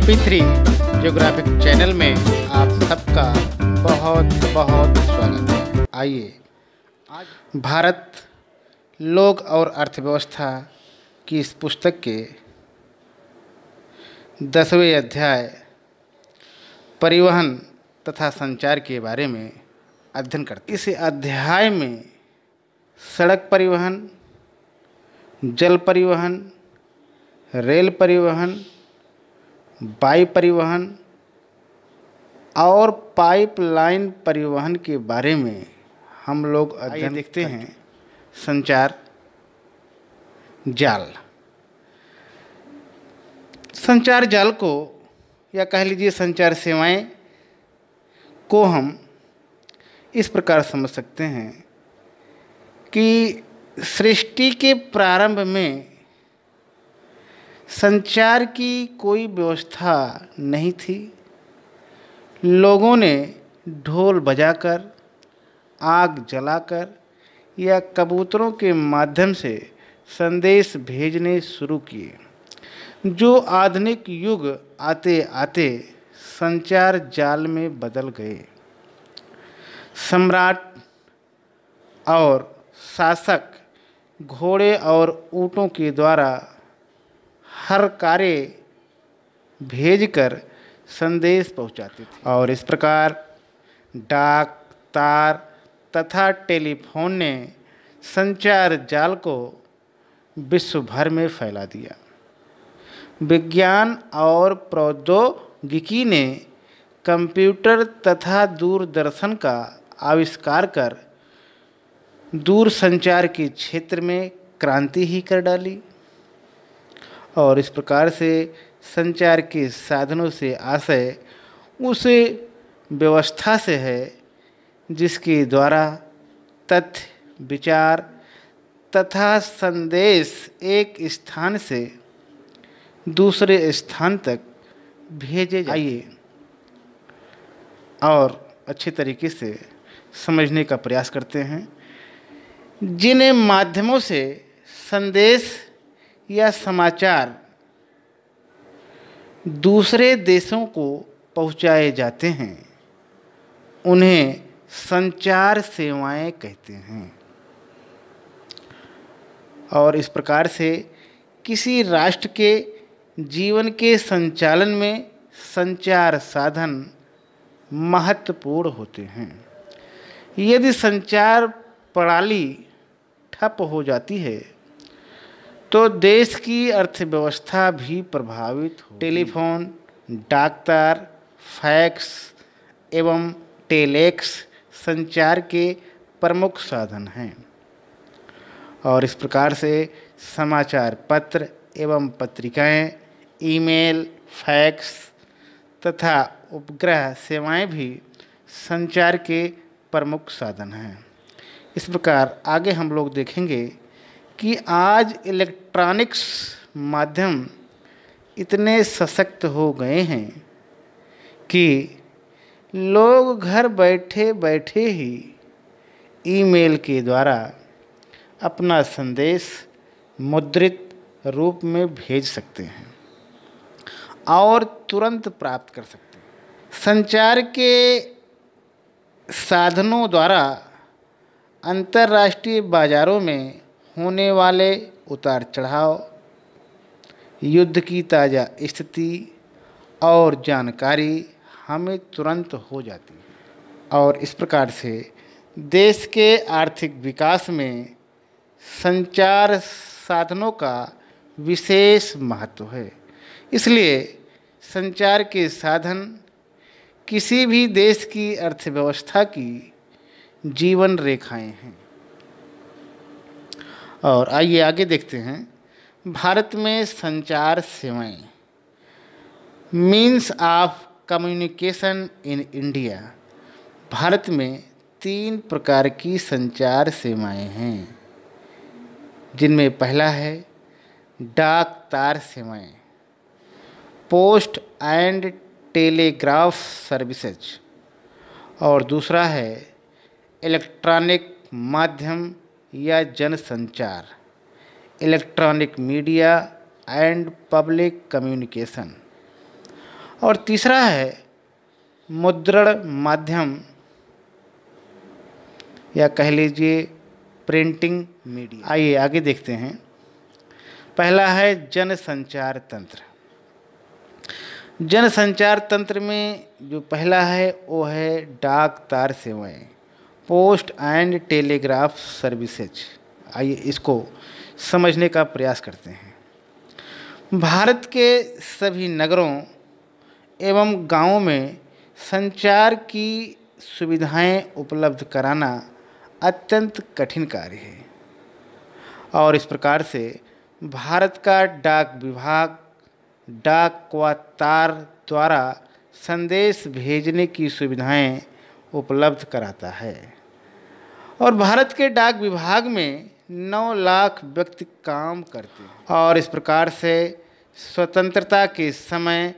के P three geographic channel में आप सबका बहुत बहुत स्वागत है आइए भारत लोक और अर्थव्यवस्था की इस पुस्तक के दसवें अध्याय परिवहन तथा संचार के बारे में अध्ययन करते इस अध्याय में सड़क परिवहन जल परिवहन रेल परिवहन वायु परिवहन और पाइपलाइन परिवहन के बारे में हम लोग अध्ययन देखते हैं संचार जाल संचार जाल को या कह लीजिए संचार सेवाएं को हम इस प्रकार समझ सकते हैं कि सृष्टि के प्रारंभ में संचार की कोई व्यवस्था नहीं थी लोगों ने ढोल बजाकर आग जलाकर या कबूतरों के माध्यम से संदेश भेजने शुरू किए जो आधुनिक युग आते आते संचार जाल में बदल गए सम्राट और शासक घोड़े और ऊँटों के द्वारा हर कार्य भेजकर संदेश पहुंचाते थे और इस प्रकार डाक तार तथा टेलीफोन ने संचार जाल को विश्व भर में फैला दिया विज्ञान और प्रौद्योगिकी ने कंप्यूटर तथा दूरदर्शन का आविष्कार कर दूर संचार के क्षेत्र में क्रांति ही कर डाली और इस प्रकार से संचार के साधनों से आशय उस व्यवस्था से है जिसके द्वारा तथ्य विचार तथा संदेश एक स्थान से दूसरे स्थान तक भेजे जाइए और अच्छे तरीके से समझने का प्रयास करते हैं जिन माध्यमों से संदेश या समाचार दूसरे देशों को पहुंचाए जाते हैं उन्हें संचार सेवाएं कहते हैं और इस प्रकार से किसी राष्ट्र के जीवन के संचालन में संचार साधन महत्वपूर्ण होते हैं यदि संचार प्रणाली ठप हो जाती है तो देश की अर्थव्यवस्था भी प्रभावित टेलीफोन डाक्टर फैक्स एवं टेलेक्स संचार के प्रमुख साधन हैं और इस प्रकार से समाचार पत्र एवं पत्रिकाएं, ईमेल, फैक्स तथा उपग्रह सेवाएं भी संचार के प्रमुख साधन हैं इस प्रकार आगे हम लोग देखेंगे कि आज इलेक्ट्रॉनिक्स माध्यम इतने सशक्त हो गए हैं कि लोग घर बैठे बैठे ही ईमेल के द्वारा अपना संदेश मुद्रित रूप में भेज सकते हैं और तुरंत प्राप्त कर सकते हैं संचार के साधनों द्वारा अंतर्राष्ट्रीय बाज़ारों में होने वाले उतार चढ़ाव युद्ध की ताज़ा स्थिति और जानकारी हमें तुरंत हो जाती है और इस प्रकार से देश के आर्थिक विकास में संचार साधनों का विशेष महत्व है इसलिए संचार के साधन किसी भी देश की अर्थव्यवस्था की जीवन रेखाएं हैं और आइए आगे देखते हैं भारत में संचार सेवाएं means of communication in India Bharat में तीन प्रकार की संचार सेवाएं हैं जिनमें पहला है डाक तार सेवाएं पोस्ट एंड टेलीग्राफ सर्विसेज और दूसरा है इलेक्ट्रॉनिक माध्यम या जनसंचार electronic media and public communication और तीसरा है मुद्रण माध्यम या कह लीजिए प्रिंटिंग मीडिया आइए आगे देखते हैं पहला है जनसंचार तंत्र जनसंचार तंत्र में जो पहला है वो है डाक तार सेवाएं पोस्ट एंड टेलीग्राफ सर्विसेज आइए इसको समझने का प्रयास करते हैं भारत के सभी नगरों एवं गांवों में संचार की सुविधाएं उपलब्ध कराना अत्यंत कठिन कार्य है और इस प्रकार से भारत का डाक विभाग डाक व तार द्वारा संदेश भेजने की सुविधाएं उपलब्ध कराता है और भारत के डाक विभाग में नौ लाख व्यक्ति काम करते हैं और इस प्रकार से स्वतंत्रता के समय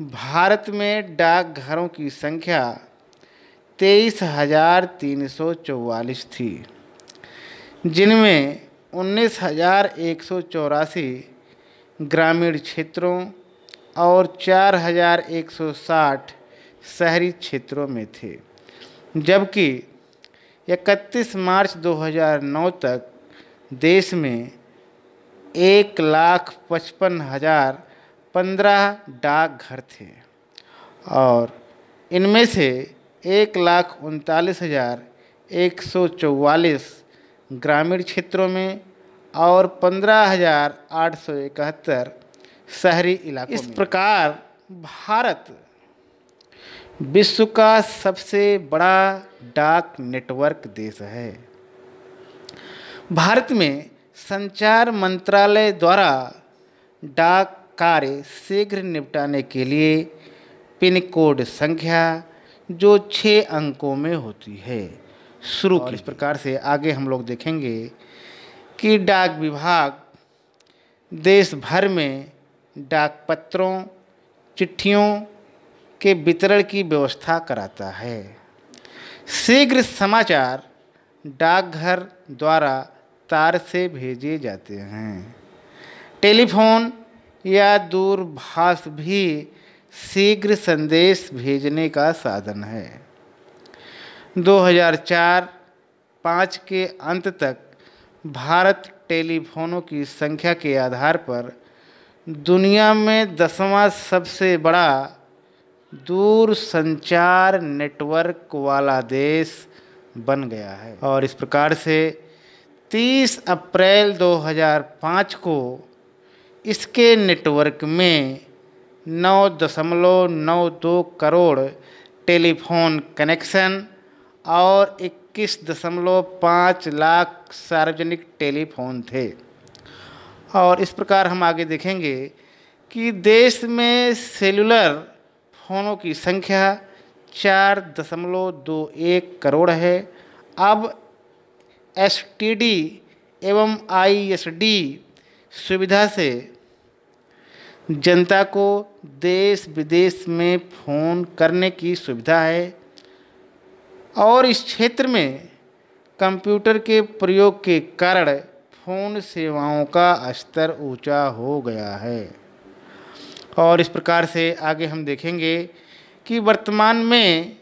भारत में डाक घरों की संख्या तेईस हजार तीन सौ चौवालीस थी जिनमें उन्नीस हजार एक सौ चौरासी ग्रामीण क्षेत्रों और चार हजार एक सौ साठ शहरी क्षेत्रों में थे जबकि इकतीस मार्च 2009 तक देश में एक लाख पचपन हज़ार पंद्रह डाकघर थे और इनमें से एक लाख उनतालीस हज़ार एक सौ चौवालीस ग्रामीण क्षेत्रों में और पंद्रह हज़ार आठ सौ इकहत्तर शहरी इलाकों इस प्रकार भारत विश्व का सबसे बड़ा डाक नेटवर्क देश है भारत में संचार मंत्रालय द्वारा डाक कार्य शीघ्र निपटाने के लिए पिन कोड संख्या जो छः अंकों में होती है शुरू इस प्रकार से आगे हम लोग देखेंगे कि डाक विभाग देश भर में डाक पत्रों चिट्ठियों के वितरण की व्यवस्था कराता है शीघ्र समाचार डाकघर द्वारा तार से भेजे जाते हैं टेलीफोन या दूरभाष भी शीघ्र संदेश भेजने का साधन है 2004-5 के अंत तक भारत टेलीफोनों की संख्या के आधार पर दुनिया में दसवां सबसे बड़ा दूर संचार नेटवर्क वाला देश बन गया है और इस प्रकार से 30 अप्रैल 2005 को इसके नेटवर्क में नौ दशमलव नौ दो करोड़ टेलीफोन कनेक्शन और 21.5 लाख सार्वजनिक टेलीफोन थे और इस प्रकार हम आगे देखेंगे कि देश में सेलुलर फोनों की संख्या चार दशमलव दो एक करोड़ है अब एस एवं आई सुविधा से जनता को देश विदेश में फ़ोन करने की सुविधा है और इस क्षेत्र में कंप्यूटर के प्रयोग के कारण फ़ोन सेवाओं का स्तर ऊंचा हो गया है और इस प्रकार से आगे हम देखेंगे कि वर्तमान में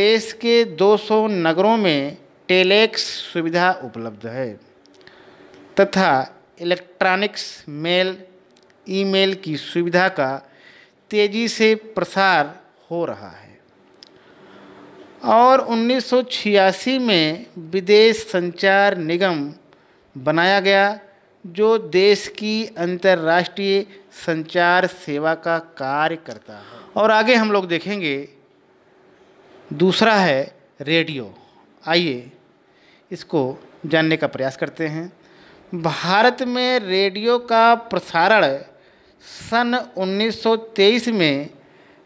देश के 200 नगरों में टेलेक्स सुविधा उपलब्ध है तथा इलेक्ट्रॉनिक्स मेल ईमेल की सुविधा का तेज़ी से प्रसार हो रहा है और 1986 में विदेश संचार निगम बनाया गया जो देश की अंतर्राष्ट्रीय संचार सेवा का कार्य करता है और आगे हम लोग देखेंगे दूसरा है रेडियो आइए इसको जानने का प्रयास करते हैं भारत में रेडियो का प्रसारण सन 1923 में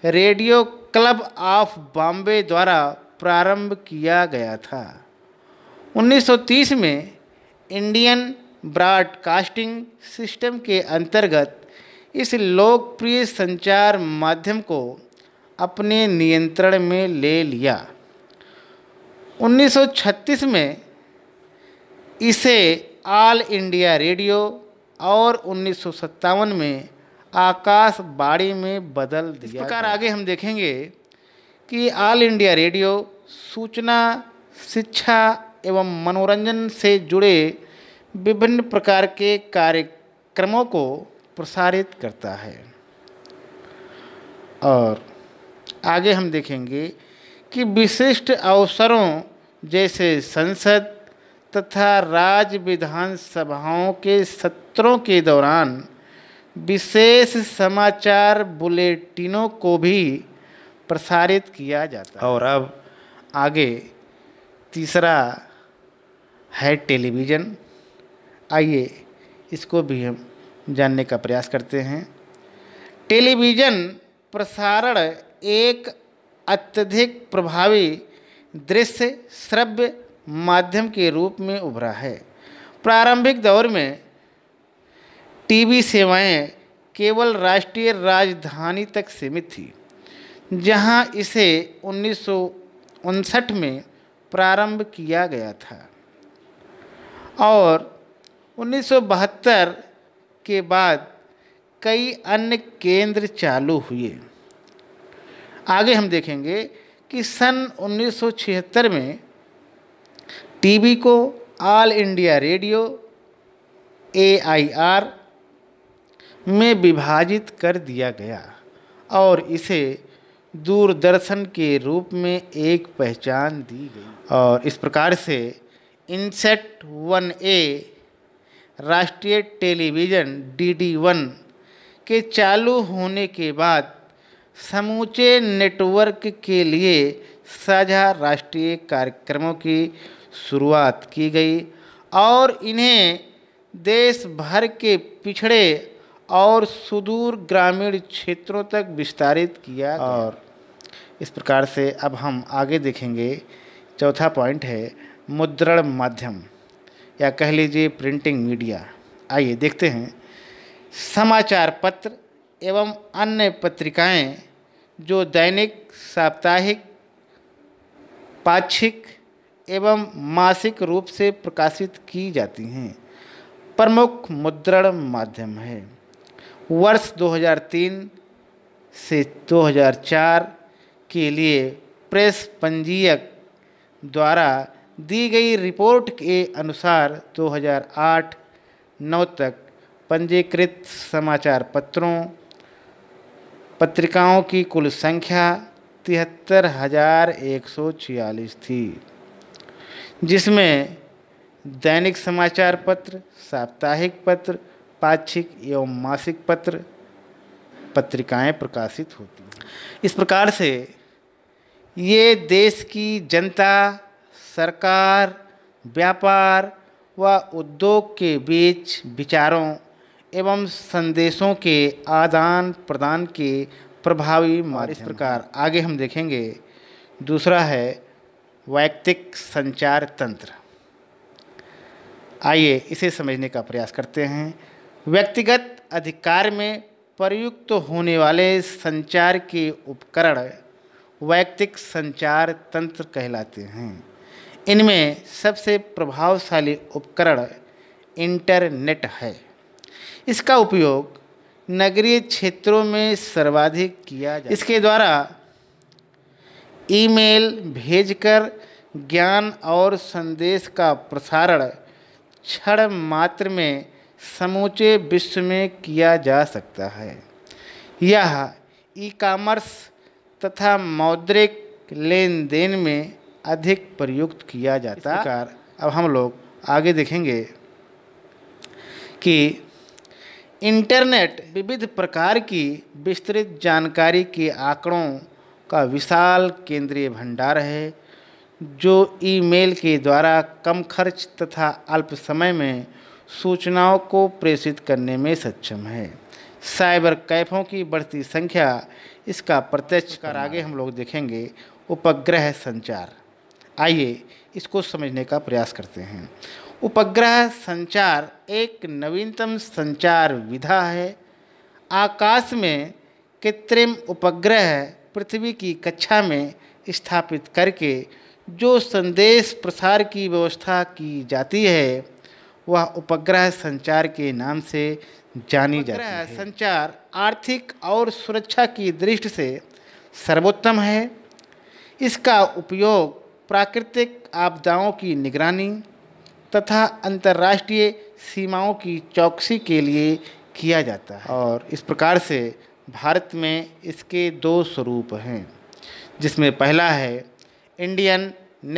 रेडियो क्लब ऑफ बॉम्बे द्वारा प्रारंभ किया गया था 1930 में इंडियन ब्रॉडकास्टिंग सिस्टम के अंतर्गत इस लोकप्रिय संचार माध्यम को अपने नियंत्रण में ले लिया 1936 में इसे ऑल इंडिया रेडियो और उन्नीस में आकाशवाणी में बदल दिया इस प्रकार आगे हम देखेंगे कि ऑल इंडिया रेडियो सूचना शिक्षा एवं मनोरंजन से जुड़े विभिन्न प्रकार के कार्यक्रमों को प्रसारित करता है और आगे हम देखेंगे कि विशिष्ट अवसरों जैसे संसद तथा राज्य विधानसभाओं के सत्रों के दौरान विशेष समाचार बुलेटिनों को भी प्रसारित किया जाता है और अब आगे तीसरा है टेलीविज़न आइए इसको भी हम जानने का प्रयास करते हैं टेलीविज़न प्रसारण एक अत्यधिक प्रभावी दृश्य श्रव्य माध्यम के रूप में उभरा है प्रारंभिक दौर में टीवी सेवाएं केवल राष्ट्रीय राजधानी तक सीमित थी जहां इसे उन्नीस में प्रारंभ किया गया था और 1972 के बाद कई अन्य केंद्र चालू हुए आगे हम देखेंगे कि सन 1976 में टीवी को ऑल इंडिया रेडियो एआईआर में विभाजित कर दिया गया और इसे दूरदर्शन के रूप में एक पहचान दी गई और इस प्रकार से इनसेट वन ए राष्ट्रीय टेलीविज़न डी वन के चालू होने के बाद समूचे नेटवर्क के लिए साझा राष्ट्रीय कार्यक्रमों की शुरुआत की गई और इन्हें देश भर के पिछड़े और सुदूर ग्रामीण क्षेत्रों तक विस्तारित किया और इस प्रकार से अब हम आगे देखेंगे चौथा पॉइंट है मुद्रण माध्यम या कह लीजिए प्रिंटिंग मीडिया आइए देखते हैं समाचार पत्र एवं अन्य पत्रिकाएं जो दैनिक साप्ताहिक पाक्षिक एवं मासिक रूप से प्रकाशित की जाती हैं प्रमुख मुद्रण माध्यम है वर्ष 2003 से 2004 के लिए प्रेस पंजीयक द्वारा दी गई रिपोर्ट के अनुसार 2008-9 तक पंजीकृत समाचार पत्रों पत्रिकाओं की कुल संख्या तिहत्तर हजार एक सौ छियालीस थी जिसमें दैनिक समाचार पत्र साप्ताहिक पत्र पाक्षिक एवं मासिक पत्र पत्रिकाएं प्रकाशित होती इस प्रकार से ये देश की जनता सरकार व्यापार व उद्योग के बीच विचारों एवं संदेशों के आदान प्रदान के प्रभावी मार्ग इस प्रकार आगे हम देखेंगे दूसरा है वैयक्तिक संचार तंत्र आइए इसे समझने का प्रयास करते हैं व्यक्तिगत अधिकार में प्रयुक्त तो होने वाले संचार के उपकरण वैयक्तिक संचार तंत्र कहलाते हैं इनमें सबसे प्रभावशाली उपकरण इंटरनेट है इसका उपयोग नगरीय क्षेत्रों में सर्वाधिक किया जाता इसके द्वारा ईमेल भेजकर ज्ञान और संदेश का प्रसारण क्षण मात्र में समूचे विश्व में किया जा सकता है यह ई कॉमर्स तथा मौद्रिक लेन देन में अधिक प्रयुक्त किया जाता प्रकार अब हम लोग आगे देखेंगे कि इंटरनेट विविध प्रकार की विस्तृत जानकारी के आंकड़ों का विशाल केंद्रीय भंडार है जो ईमेल के द्वारा कम खर्च तथा अल्प समय में सूचनाओं को प्रेषित करने में सक्षम है साइबर कैफ़ों की बढ़ती संख्या इसका प्रत्यक्ष कर आगे हम लोग देखेंगे उपग्रह संचार आइए इसको समझने का प्रयास करते हैं उपग्रह संचार एक नवीनतम संचार विधा है आकाश में कृत्रिम उपग्रह पृथ्वी की कक्षा में स्थापित करके जो संदेश प्रसार की व्यवस्था की जाती है वह उपग्रह संचार के नाम से जानी जाती है संचार आर्थिक और सुरक्षा की दृष्टि से सर्वोत्तम है इसका उपयोग प्राकृतिक आपदाओं की निगरानी तथा अंतर्राष्ट्रीय सीमाओं की चौकसी के लिए किया जाता है और इस प्रकार से भारत में इसके दो स्वरूप हैं जिसमें पहला है इंडियन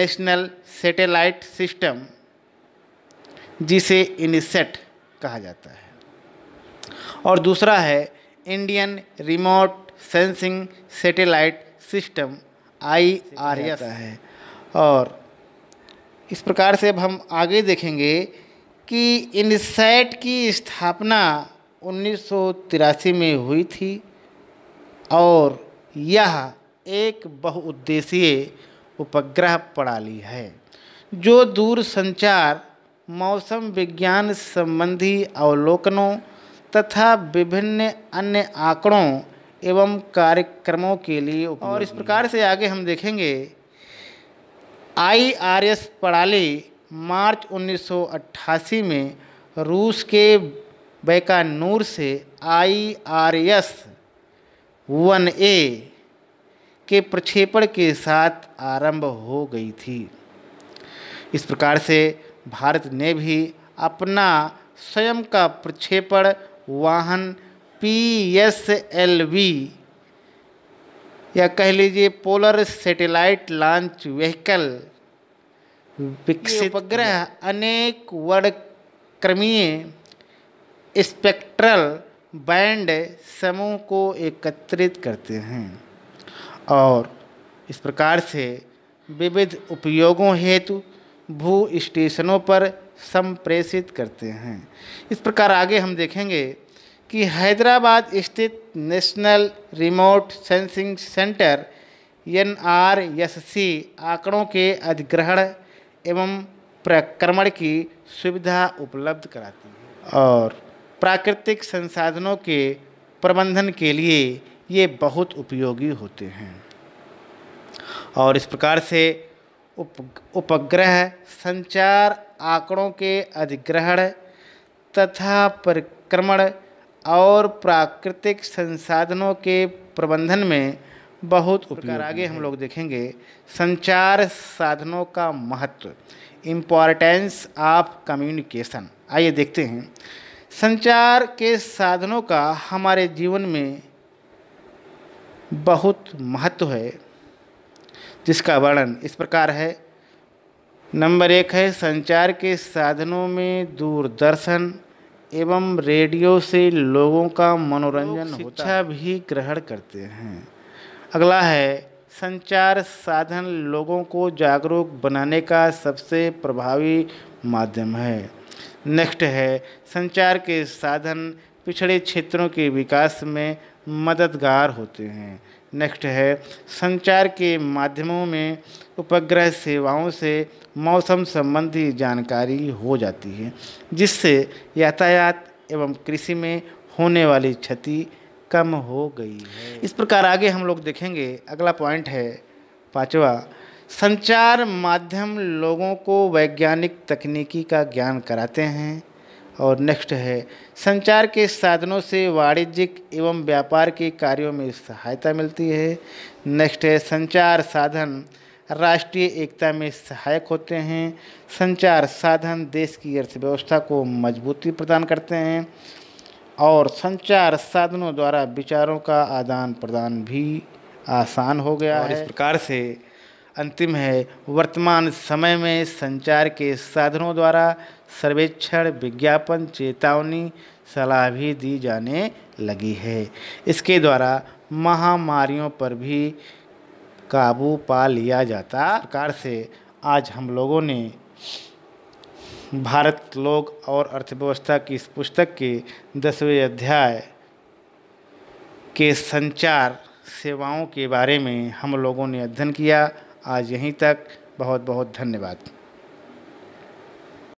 नेशनल सैटेलाइट सिस्टम जिसे इनिसेट कहा जाता है और दूसरा है Indian remote sensing satellite system I R है और इस प्रकार से अब हम आगे देखेंगे कि इनसैट की स्थापना 1983 में हुई थी और यह एक बहुउद्देशीय उपग्रह प्रणाली है जो दूर संचार मौसम विज्ञान संबंधी अवलोकनों तथा विभिन्न अन्य आंकड़ों एवं कार्यक्रमों के लिए और इस प्रकार से आगे हम देखेंगे आईआरएस प्रणाली मार्च 1988 में रूस के बैकानूर से आईआरएस वन ए के प्रक्षेपण के साथ आरंभ हो गई थी इस प्रकार से भारत ने भी अपना स्वयं का प्रक्षेपण वाहन पी एस एल वी या कह लीजिए पोलर सैटेलाइट लॉन्च व्हीकल विकसित उपग्रह अनेक वर्णक्रमीय स्पेक्ट्रल बैंड समूह को एकत्रित करते हैं और इस प्रकार से विविध उपयोगों हेतु भू स्टेशनों पर संप्रेषित करते हैं इस प्रकार आगे हम देखेंगे कि हैदराबाद स्थित national remote sensing centre N R S C आंकड़ों के अधिग्रहण एवं प्रक्रमण की सुविधा उपलब्ध कराती है और प्राकृतिक संसाधनों के प्रबंधन के लिए ये बहुत उपयोगी होते हैं और इस प्रकार से उप उपग्रह संचार आंकड़ों के अधिग्रहण तथा परिक्रमण और प्राकृतिक संसाधनों के प्रबंधन में बहुत उपकार आगे हम लोग देखेंगे संचार साधनों का महत्व इम्पॉर्टेंस ऑफ कम्युनिकेशन आइए देखते हैं संचार के साधनों का हमारे जीवन में बहुत महत्व है जिसका वर्णन इस प्रकार है नंबर एक है संचार के साधनों में दूरदर्शन एवं रेडियो से लोगों का मनोरंजन शिक्षा भी ग्रहण करते हैं अगला है संचार साधन लोगों को जागरूक बनाने का सबसे प्रभावी माध्यम है नेक्स्ट है संचार के साधन पिछड़े क्षेत्रों के विकास में मददगार होते हैं नेक्स्ट है संचार के माध्यमों में उपग्रह सेवाओं से मौसम संबंधी जानकारी हो जाती है जिससे यातायात एवं कृषि में होने वाली क्षति कम हो गई है इस प्रकार आगे हम लोग देखेंगे अगला पॉइंट है पांचवा संचार माध्यम लोगों को वैज्ञानिक तकनीकी का ज्ञान कराते हैं और नेक्स्ट है संचार के साधनों से वाणिज्यिक एवं व्यापार के कार्यों में सहायता मिलती है नेक्स्ट है संचार साधन राष्ट्रीय एकता में सहायक होते हैं संचार साधन देश की अर्थव्यवस्था को मजबूती प्रदान करते हैं और संचार साधनों द्वारा विचारों का आदान प्रदान भी आसान हो गया और है इस प्रकार से अंतिम है वर्तमान समय में संचार के साधनों द्वारा सर्वेक्षण विज्ञापन चेतावनी सलाह भी दी जाने लगी है इसके द्वारा महामारियों पर भी काबू पा लिया जाता प्रकार से आज हम लोगों ने भारत लोक और अर्थव्यवस्था की इस पुस्तक के दसवें अध्याय के संचार सेवाओं के बारे में हम लोगों ने अध्ययन किया आज यहीं तक बहुत बहुत धन्यवाद